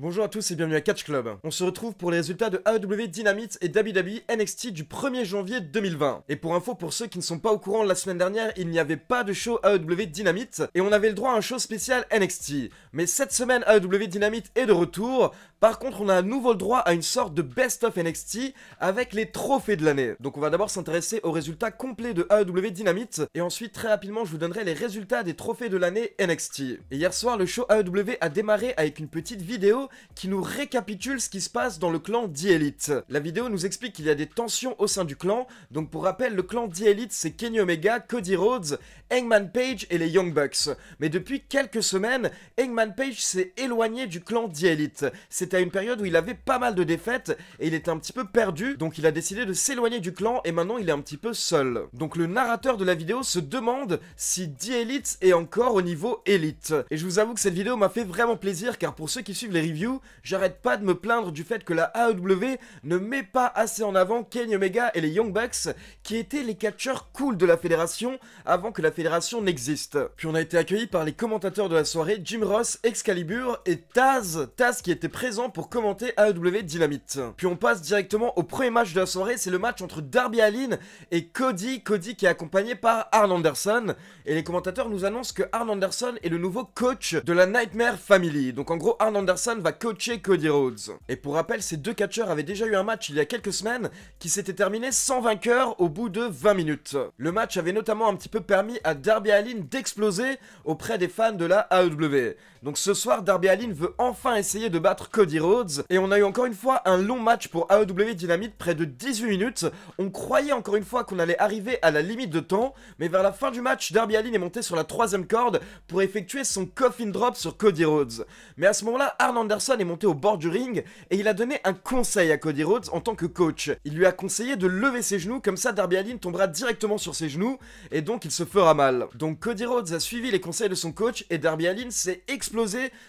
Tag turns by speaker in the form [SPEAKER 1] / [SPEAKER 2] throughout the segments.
[SPEAKER 1] Bonjour à tous et bienvenue à Catch Club. On se retrouve pour les résultats de AEW Dynamite et WWE NXT du 1er janvier 2020. Et pour info, pour ceux qui ne sont pas au courant, la semaine dernière, il n'y avait pas de show AEW Dynamite et on avait le droit à un show spécial NXT. Mais cette semaine, AEW Dynamite est de retour. Par contre, on a à nouveau le droit à une sorte de best of NXT avec les trophées de l'année. Donc on va d'abord s'intéresser aux résultats complets de AEW Dynamite et ensuite très rapidement, je vous donnerai les résultats des trophées de l'année NXT. Et hier soir, le show AEW a démarré avec une petite vidéo qui nous récapitule ce qui se passe dans le clan D-Elite. La vidéo nous explique qu'il y a des tensions au sein du clan, donc pour rappel, le clan D-Elite c'est Kenny Omega, Cody Rhodes, Hangman Page et les Young Bucks. Mais depuis quelques semaines, Hangman Page s'est éloigné du clan D-Elite. C'était à une période où il avait pas mal de défaites et il était un petit peu perdu, donc il a décidé de s'éloigner du clan et maintenant il est un petit peu seul. Donc le narrateur de la vidéo se demande si D-Elite est encore au niveau élite. Et je vous avoue que cette vidéo m'a fait vraiment plaisir car pour ceux qui suivent les reviews, j'arrête pas de me plaindre du fait que la AEW ne met pas assez en avant Kenny Omega et les Young Bucks, qui étaient les catcheurs cool de la fédération avant que la fédération n'existe. Puis on a été accueillis par les commentateurs de la soirée, Jim Ross, Excalibur et Taz, Taz qui était présent pour commenter AEW Dynamite. Puis on passe directement au premier match de la soirée, c'est le match entre Darby Allin et Cody, Cody qui est accompagné par Arn Anderson, et les commentateurs nous annoncent que Arn Anderson est le nouveau coach de la Nightmare Family. Donc en gros, Arn Anderson va coacher Cody Rhodes. Et pour rappel, ces deux catcheurs avaient déjà eu un match il y a quelques semaines qui s'était terminé sans vainqueur au bout de 20 minutes. Le match avait notamment un petit peu permis à Darby Allin d'exploser auprès des fans de la AEW. Donc ce soir, Darby Allin veut enfin essayer de battre Cody Rhodes. Et on a eu encore une fois un long match pour AEW Dynamite, près de 18 minutes. On croyait encore une fois qu'on allait arriver à la limite de temps, mais vers la fin du match, Darby Allin est monté sur la troisième corde pour effectuer son coffin drop sur Cody Rhodes. Mais à ce moment-là, Arn Anderson est monté au bord du ring et il a donné un conseil à Cody Rhodes en tant que coach. Il lui a conseillé de lever ses genoux, comme ça Darby Allin tombera directement sur ses genoux et donc il se fera mal. Donc Cody Rhodes a suivi les conseils de son coach et Darby Allin s'est explosé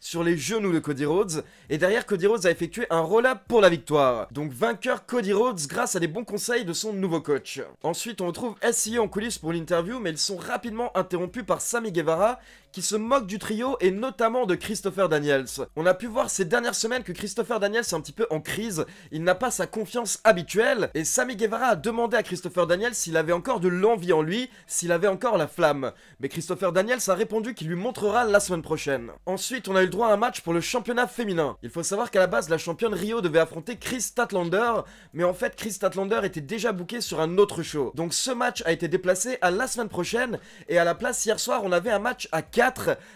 [SPEAKER 1] sur les genoux de Cody Rhodes. Et derrière, Cody Rhodes a effectué un roll-up pour la victoire. Donc vainqueur Cody Rhodes grâce à des bons conseils de son nouveau coach. Ensuite, on retrouve SIA en coulisses pour l'interview, mais ils sont rapidement interrompus par Sammy Guevara qui se moque du trio et notamment de Christopher Daniels. On a pu voir ces dernières semaines que Christopher Daniels est un petit peu en crise, il n'a pas sa confiance habituelle et Sammy Guevara a demandé à Christopher Daniels s'il avait encore de l'envie en lui, s'il avait encore la flamme. Mais Christopher Daniels a répondu qu'il lui montrera la semaine prochaine. Ensuite, on a eu le droit à un match pour le championnat féminin. Il faut savoir qu'à la base, la championne Rio devait affronter Chris Tatlander, mais en fait, Chris Tatlander était déjà booké sur un autre show. Donc ce match a été déplacé à la semaine prochaine et à la place hier soir, on avait un match à 4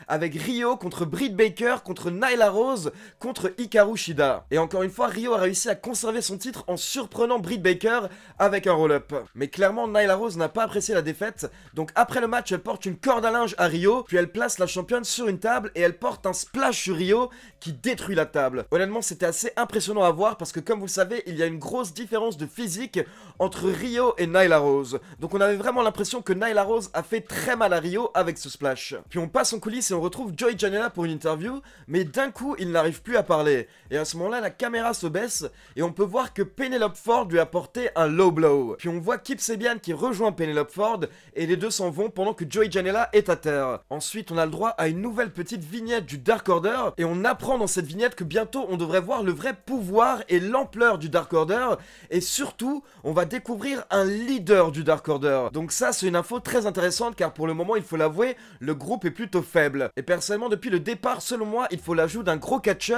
[SPEAKER 1] avec Rio contre Britt Baker, contre Naila Rose, contre Hikaru Shida. Et encore une fois, Rio a réussi à conserver son titre en surprenant Britt Baker avec un roll-up. Mais clairement, Naila Rose n'a pas apprécié la défaite, donc après le match, elle porte une corde à linge à Rio, puis elle place la championne sur une table et elle porte un splash sur Rio qui détruit la table. Honnêtement, c'était assez impressionnant à voir parce que comme vous le savez, il y a une grosse différence de physique entre Rio et Naila Rose. Donc on avait vraiment l'impression que Naila Rose a fait très mal à Rio avec ce splash. Puis on passe en coulisses et on retrouve Joey Janela pour une interview, mais d'un coup, il n'arrive plus à parler. Et à ce moment-là, la caméra se baisse et on peut voir que Penelope Ford lui a porté un low blow. Puis on voit Kip Sebian qui rejoint Penelope Ford et les deux s'en vont pendant que Joey Janela est à terre. Ensuite, on a le droit à une nouvelle petite vignette du Dark Order et on apprend dans cette vignette que bientôt on devrait voir le vrai pouvoir et l'ampleur du Dark Order et surtout, on va découvrir un leader du Dark Order. Donc ça, c'est une info très intéressante car pour le moment, il faut l'avouer, le groupe est plus faible. Et personnellement, depuis le départ, selon moi, il faut l'ajout d'un gros catcher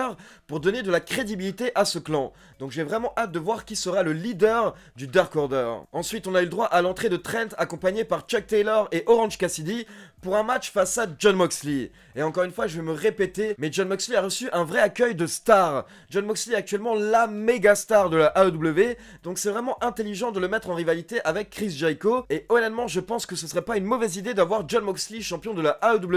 [SPEAKER 1] pour donner de la crédibilité à ce clan. Donc j'ai vraiment hâte de voir qui sera le leader du Dark Order. Ensuite, on a eu le droit à l'entrée de Trent accompagné par Chuck Taylor et Orange Cassidy pour un match face à John Moxley. Et encore une fois, je vais me répéter, mais John Moxley a reçu un vrai accueil de star. John Moxley est actuellement la méga star de la AEW, donc c'est vraiment intelligent de le mettre en rivalité avec Chris Jericho. Et honnêtement, je pense que ce serait pas une mauvaise idée d'avoir John Moxley champion de la AEW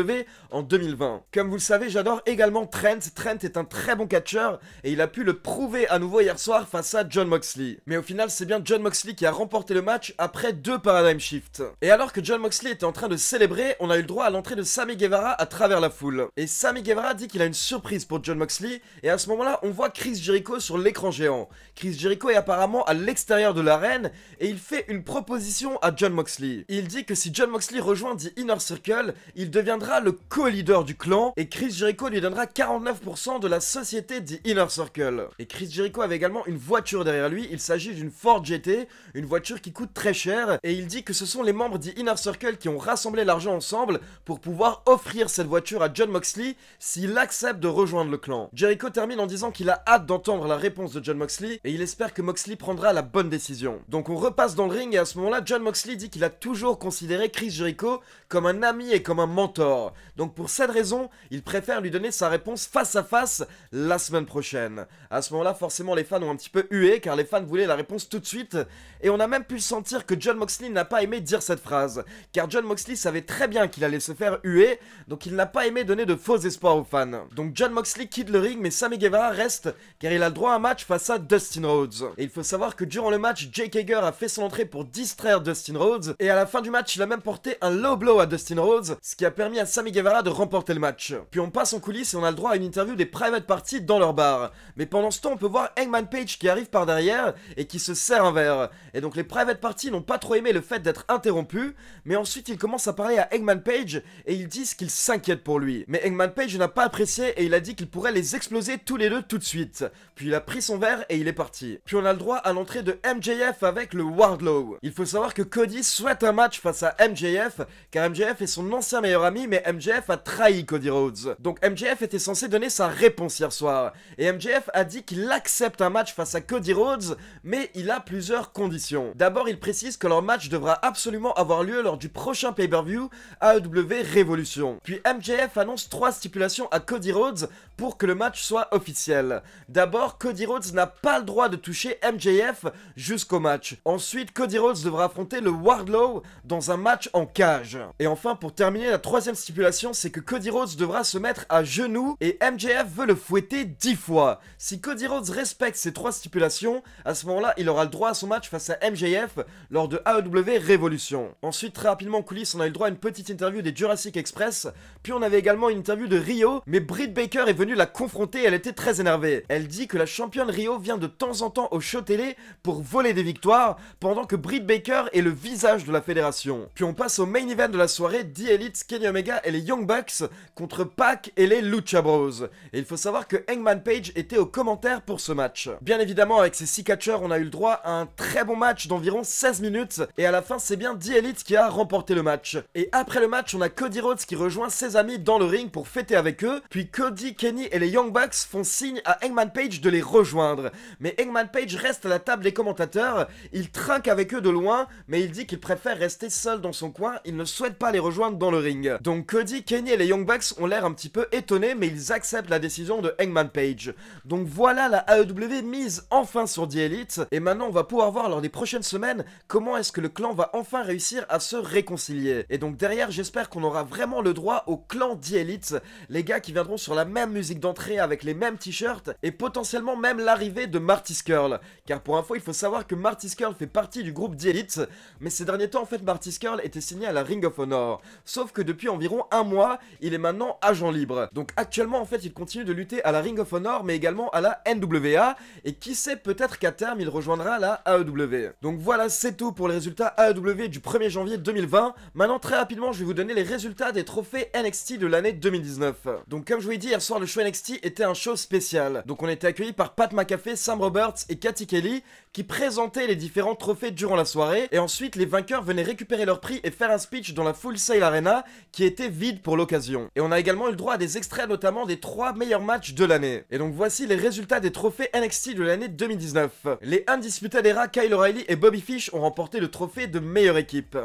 [SPEAKER 1] en 2020. Comme vous le savez, j'adore également Trent. Trent est un très bon catcher et il a pu le prouver à nouveau hier soir face à John Moxley. Mais au final, c'est bien John Moxley qui a remporté le match après deux paradigm shifts. Et alors que John Moxley était en train de célébrer, on a eu le droit à l'entrée de Sammy Guevara à travers la foule. Et Sammy Guevara dit qu'il a une surprise pour John Moxley et à ce moment-là, on voit Chris Jericho sur l'écran géant. Chris Jericho est apparemment à l'extérieur de l'arène et il fait une proposition à John Moxley. Il dit que si John Moxley rejoint The Inner Circle, il deviendra le co-leader du clan et Chris Jericho lui donnera 49% de la société The Inner Circle. Et Chris Jericho avait également une voiture derrière lui, il s'agit d'une Ford GT, une voiture qui coûte très cher et il dit que ce sont les membres d'Inner Circle qui ont rassemblé l'argent ensemble pour pouvoir offrir cette voiture à John Moxley s'il accepte de rejoindre le clan. Jericho termine en disant qu'il a hâte d'entendre la réponse de John Moxley et il espère que Moxley prendra la bonne décision. Donc on repasse dans le ring et à ce moment-là, John Moxley dit qu'il a toujours considéré Chris Jericho comme un ami et comme un mentor donc pour cette raison, il préfère lui donner sa réponse face à face la semaine prochaine. À ce moment-là, forcément, les fans ont un petit peu hué car les fans voulaient la réponse tout de suite. Et on a même pu sentir que John Moxley n'a pas aimé dire cette phrase. Car John Moxley savait très bien qu'il allait se faire huer, donc il n'a pas aimé donner de faux espoirs aux fans. Donc John Moxley quitte le ring, mais Sammy Guevara reste car il a le droit à un match face à Dustin Rhodes. Et il faut savoir que durant le match, Jake Hager a fait son entrée pour distraire Dustin Rhodes. Et à la fin du match, il a même porté un low blow à Dustin Rhodes, ce qui a permis à Guevara de remporter le match. Puis on passe en coulisses et on a le droit à une interview des private parties dans leur bar. Mais pendant ce temps, on peut voir Eggman Page qui arrive par derrière et qui se sert un verre. Et donc les private parties n'ont pas trop aimé le fait d'être interrompus, mais ensuite ils commencent à parler à Eggman Page et ils disent qu'ils s'inquiètent pour lui. Mais Eggman Page n'a pas apprécié et il a dit qu'il pourrait les exploser tous les deux tout de suite. Puis il a pris son verre et il est parti. Puis on a le droit à l'entrée de MJF avec le Wardlow. Il faut savoir que Cody souhaite un match face à MJF, car MJF est son ancien meilleur ami, mais MJF a trahi Cody Rhodes. Donc MJF était censé donner sa réponse hier soir. Et MJF a dit qu'il accepte un match face à Cody Rhodes, mais il a plusieurs conditions. D'abord, il précise que leur match devra absolument avoir lieu lors du prochain pay-per-view AEW Révolution. Puis MJF annonce trois stipulations à Cody Rhodes pour que le match soit officiel. D'abord, Cody Rhodes n'a pas le droit de toucher MJF jusqu'au match. Ensuite, Cody Rhodes devra affronter le Wardlow dans un match en cage. Et enfin, pour terminer, la troisième stipulation, c'est que Cody Rhodes devra se mettre à genoux et MJF veut le fouetter 10 fois. Si Cody Rhodes respecte ces trois stipulations, à ce moment-là, il aura le droit à son match face à MJF lors de AEW Révolution. Ensuite, très rapidement coulisses, on a eu le droit à une petite interview des Jurassic Express, puis on avait également une interview de Rio, mais Britt Baker est venue la confronter et elle était très énervée. Elle dit que la championne Rio vient de temps en temps au show télé pour voler des victoires, pendant que Britt Baker est le visage de la fédération. Puis on passe au main event de la soirée, The Elite, Kenny Omega et les Young Bucks contre Pac et les Lucha Bros. Et il faut savoir que Hangman Page était aux commentaires pour ce match. Bien évidemment, avec ces 6 catchers on a eu le droit à un très bon match d'environ 16 minutes, et à la fin, c'est bien D-Elite qui a remporté le match. Et après le match, on a Cody Rhodes qui rejoint ses amis dans le ring pour fêter avec eux, puis Cody, Kenny et les Young Bucks font signe à Hangman Page de les rejoindre. Mais Hangman Page reste à la table des commentateurs, il trinque avec eux de loin, mais il dit qu'il préfère rester seul dans son coin, il ne souhaite pas les rejoindre dans le ring. Donc donc Cody, Kenny et les Young Bucks ont l'air un petit peu étonnés, mais ils acceptent la décision de Hangman Page. Donc voilà la AEW mise enfin sur The Elite, et maintenant on va pouvoir voir lors des prochaines semaines comment est-ce que le clan va enfin réussir à se réconcilier. Et donc derrière, j'espère qu'on aura vraiment le droit au clan The Elite, les gars qui viendront sur la même musique d'entrée avec les mêmes t-shirts, et potentiellement même l'arrivée de Marty Curl. Car pour info, il faut savoir que Marty Curl fait partie du groupe The Elite, mais ces derniers temps en fait Marty Curl était signé à la Ring of Honor. Sauf que depuis environ un mois, il est maintenant agent libre. Donc actuellement en fait il continue de lutter à la Ring of Honor mais également à la NWA et qui sait peut-être qu'à terme il rejoindra la AEW. Donc voilà c'est tout pour les résultats AEW du 1er janvier 2020. Maintenant très rapidement je vais vous donner les résultats des trophées NXT de l'année 2019. Donc comme je vous l'ai dit hier soir le show NXT était un show spécial. Donc on était accueillis par Pat McAfee, Sam Roberts et Cathy Kelly qui présentaient les différents trophées durant la soirée et ensuite les vainqueurs venaient récupérer leur prix et faire un speech dans la Full Sail Arena qui était était vide pour l'occasion. Et on a également eu le droit à des extraits notamment des trois meilleurs matchs de l'année. Et donc voici les résultats des trophées NXT de l'année 2019. Les Undisputed Kyle O'Reilly et Bobby Fish ont remporté le trophée de meilleure équipe.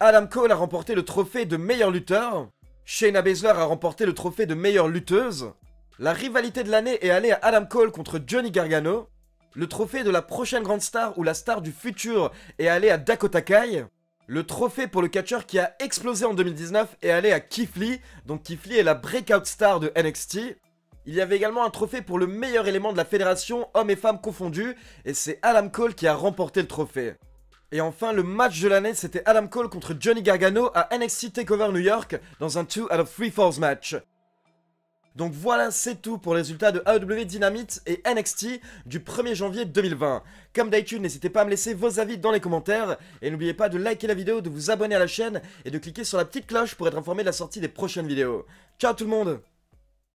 [SPEAKER 1] Adam Cole a remporté le trophée de meilleur lutteur. Shayna Baszler a remporté le trophée de meilleure lutteuse. La rivalité de l'année est allée à Adam Cole contre Johnny Gargano. Le trophée de la prochaine grande star ou la star du futur est allé à Dakota Kai. Le trophée pour le catcheur qui a explosé en 2019 est allé à Keith Lee, donc Keith Lee est la breakout star de NXT. Il y avait également un trophée pour le meilleur élément de la fédération, hommes et femmes confondus, et c'est Adam Cole qui a remporté le trophée. Et enfin, le match de l'année, c'était Adam Cole contre Johnny Gargano à NXT TakeOver New York dans un 2 out of 3 falls match. Donc voilà, c'est tout pour les résultats de AEW Dynamite et NXT du 1er janvier 2020. Comme d'habitude, n'hésitez pas à me laisser vos avis dans les commentaires et n'oubliez pas de liker la vidéo, de vous abonner à la chaîne et de cliquer sur la petite cloche pour être informé de la sortie des prochaines vidéos. Ciao tout le monde